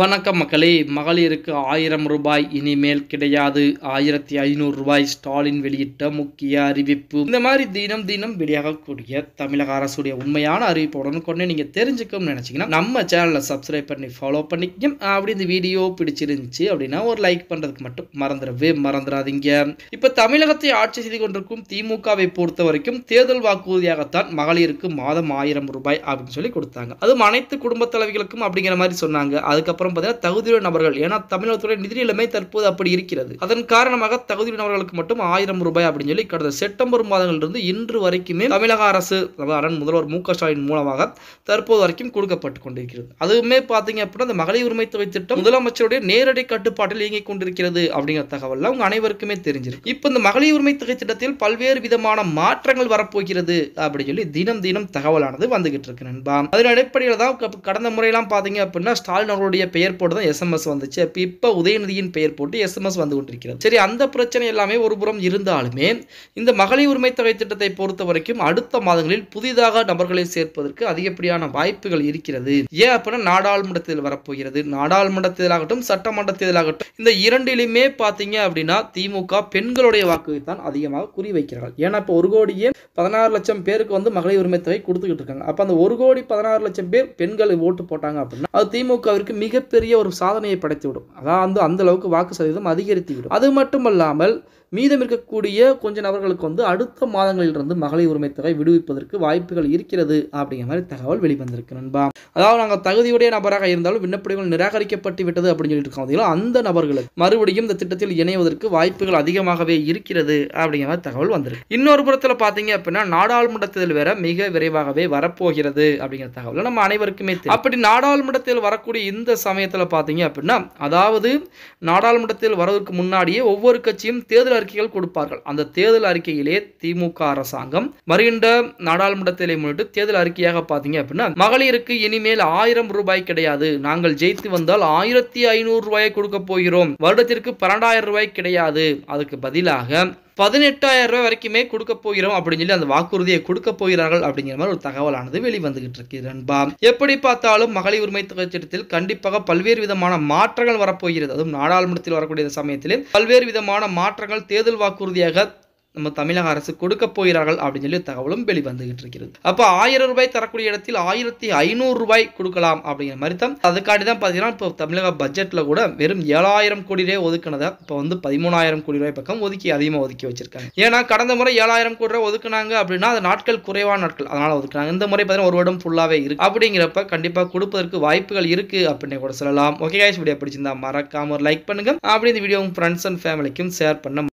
வணக்கம் மக்களே மகளிருக்கு ஆயிரம் ரூபாய் இனிமேல் கிடையாது ஆயிரத்தி ஐநூறு ரூபாய் ஸ்டாலின் வெளியிட்ட முக்கிய அறிவிப்பு இந்த மாதிரி தினம் தினம் வெளியாகக்கூடிய தமிழக அரசுடைய உண்மையான அறிவிப்புடன் கொண்டு நீங்கள் தெரிஞ்சுக்கணும்னு நினச்சிங்கன்னா நம்ம சேனலை சப்ஸ்கிரைப் பண்ணி ஃபாலோ பண்ணிக்க அப்படி இந்த வீடியோ பிடிச்சிருந்துச்சு அப்படின்னா ஒரு லைக் பண்ணுறதுக்கு மட்டும் மறந்துடவே மறந்துடாதீங்க இப்போ தமிழகத்தை ஆட்சி செய்து கொண்டிருக்கும் திமுகவை பொறுத்த வரைக்கும் தேர்தல் வாக்குறுதியாகத்தான் மகளிருக்கு மாதம் ஆயிரம் ரூபாய் அப்படின்னு சொல்லி கொடுத்தாங்க அதுவும் அனைத்து குடும்ப தலைவிகளுக்கும் அப்படிங்கிற மாதிரி சொன்னாங்க அதுக்கப்புறம் அப்புறம் பார்த்தீங்கன்னா தகுதியுள்ள நபர்கள் ஏன்னா தமிழகத்துடைய நிதி நிலைமை தற்போது அப்படி இருக்கிறது அதன் காரணமாக தகுதியுள்ள நபர்களுக்கு மட்டும் ஆயிரம் ரூபாய் அப்படின்னு சொல்லி கடந்த செப்டம்பர் மாதங்களிலிருந்து இன்று வரைக்குமே தமிழக அரசு அதன் முதல்வர் மு ஸ்டாலின் மூலமாக தற்போது வரைக்கும் கொடுக்கப்பட்டு கொண்டிருக்கிறது அதுவுமே பார்த்தீங்க அப்படின்னா அந்த மகளிர் உரிமை தொகை திட்டம் முதலமைச்சருடைய நேரடி கட்டுப்பாட்டில் இயங்கிக் கொண்டிருக்கிறது அப்படிங்கிற தகவல் அவங்க அனைவருக்குமே தெரிஞ்சிருக்கு இப்போ இந்த மகளிர் உரிமை தொகை திட்டத்தில் பல்வேறு விதமான மாற்றங்கள் வரப்போகிறது அப்படின்னு சொல்லி தினம் தினம் தகவலானது வந்துகிட்டு இருக்கு நண்பா அதன் அடிப்படையில் தான் கடந்த முறையெல்லாம் பார்த்தீங்க அப்படின்னா ஸ்டாலின் அவருடைய பெயர் போட்டு தான் எஸ்எம்எஸ் வந்துச்சு அப்போ இப்போ உதயநிதியின் பெயர் போட்டு எஸ்எம்எஸ் வந்து கொண்டிருக்கிறது சரி அந்த பிரச்சனை எல்லாமே ஒரு புறம் இருந்தாலுமே இந்த மகளிர் உரிமை தொகை திட்டத்தை பொறுத்த வரைக்கும் அடுத்த மாதங்களில் புதிதாக நபர்களை சேர்ப்பதற்கு அதிகப்படியான வாய்ப்புகள் இருக்கிறது ஏன் அப்படின்னா நாடாளுமன்ற தேர்தல் வரப்போகிறது நாடாளுமன்ற தேர்தலாகட்டும் சட்டமன்ற தேர்தலாகட்டும் இந்த இரண்டிலுமே பார்த்தீங்க அப்படின்னா திமுக பெண்களுடைய வாக்குகளை தான் அதிகமாக குறிவைக்கிறார்கள் ஏன்னா இப்போ ஒரு கோடியே பதினாறு லட்சம் பேருக்கு வந்து மகளிர் உரிமை தொகை கொடுத்துக்கிட்டு இருக்காங்க அப்போ அந்த ஒரு கோடி பதினாறு லட்சம் பேர் பெண்கள் ஓட்டு போட்டாங்க அப்படின்னா அது திமுகவிற்கு மிக மிகப்பெரிய ஒரு சாதனையை படைத்துவிடும் அதான் வந்து அந்த அளவுக்கு வாக்கு சதவீதம் அதிகரித்துவிடும் அது மட்டுமல்லாமல் மீதம் இருக்கக்கூடிய கொஞ்ச நபர்களுக்கு வந்து அடுத்த மாதங்களிலிருந்து மகளிர் உரிமை தொகை விடுவிப்பதற்கு வாய்ப்புகள் இருக்கிறது அப்படிங்கிற மாதிரி தகவல் வெளிவந்திருக்கு நண்பா அதாவது நாங்கள் தகுதியுடைய நபராக இருந்தாலும் விண்ணப்படிகள் நிராகரிக்கப்பட்டு விட்டது அப்படின்னு சொல்லிட்டு இருக்கோம் அந்த நபர்களுக்கு மறுபடியும் இந்த திட்டத்தில் இணைவதற்கு வாய்ப்புகள் அதிகமாகவே இருக்கிறது அப்படிங்கிற மாதிரி தகவல் வந்திருக்கு இன்னொரு புறத்தில் பார்த்தீங்க அப்படின்னா நாடாளுமன்ற தேர்தல் வேற மிக விரைவாகவே வரப்போகிறது அப்படிங்கிற தகவல் நம்ம அனைவருக்குமே அப்படி நாடாளுமன்றத்தில் வரக்கூடிய இந்த சமயத்தில் பார்த்தீங்க அப்படின்னா அதாவது நாடாளுமன்றத்தில் வரதுக்கு முன்னாடியே ஒவ்வொரு கட்சியும் தேர்தல் அறிக்கைகள் கொடுப்பார்கள் அந்த தேர்தல் அறிக்கையிலே திமுக அரசாங்கம் வருகின்ற நாடாளுமன்றத்திலே முன்னிட்டு தேர்தல் அறிக்கையாக பார்த்தீங்க அப்படின்னா மகளிருக்கு இனிமேல் ஆயிரம் ரூபாய் கிடையாது நாங்கள் ஜெயித்து வந்தால் ஆயிரத்தி ஐநூறு ரூபாயை கொடுக்க போகிறோம் வருடத்திற்கு பன்னெண்டாயிரம் ரூபாய் கிடையாது அதுக்கு பதிலாக பதினெட்டாயிரம் ரூபாய் வரைக்குமே கொடுக்க போகிறோம் அப்படின்னு சொல்லி அந்த வாக்குறுதியை கொடுக்க போகிறார்கள் அப்படிங்கிற மாதிரி ஒரு தகவலானது வெளிவந்துகிட்டு இருக்கு நண்பா எப்படி பார்த்தாலும் மகளிர் உரிமை தொகை கண்டிப்பாக பல்வேறு விதமான மாற்றங்கள் வரப்போகிறது அதுவும் நாடாளுமன்றத்தில் வரக்கூடிய சமயத்தில் பல்வேறு விதமான மாற்றங்கள் தேர்தல் வாக்குறுதியாக நம்ம தமிழக அரசு கொடுக்க போகிறார்கள் அப்படின்னு சொல்லி தகவலும் வெளிவந்துகிட்டு இருக்கிறது அப்போ ஆயிரம் ரூபாய் தரக்கூடிய இடத்தில் ஆயிரத்தி ஐநூறு ரூபாய் கொடுக்கலாம் அப்படிங்கிற மாதிரி தான் அதுக்காண்டி தான் பார்த்தீங்கன்னா இப்போ தமிழக பட்ஜெட்டில் கூட வெறும் ஏழாயிரம் கோடி ரூபாய் ஒதுக்கினதை இப்போ வந்து பதிமூணாயிரம் கோடி ரூபாய் பக்கம் ஒதுக்கி அதிகமாக ஒதுக்கி வச்சிருக்காங்க ஏன்னா கடந்த முறை ஏழாயிரம் கோடி ரூபாய் ஒதுக்குனாங்க அப்படின்னா அது நாட்கள் குறைவான நாட்கள் அதனால ஒதுக்குனாங்க இந்த முறை பார்த்தீங்கன்னா ஒரு வருடம் ஃபுல்லாகவே இருக்கு அப்படிங்கிறப்ப கண்டிப்பாக கொடுப்பதற்கு வாய்ப்புகள் இருக்கு அப்படின்னு கூட சொல்லலாம் ஓகே காய்ஸ் வீடியோ பிடிச்சிருந்தா மறக்காம லைக் பண்ணுங்க அப்படி இந்த வீடியோ உங்க ஃப்ரெண்ட்ஸ் அண்ட் ஃபேமிலிக்கும் ஷேர் பண்ண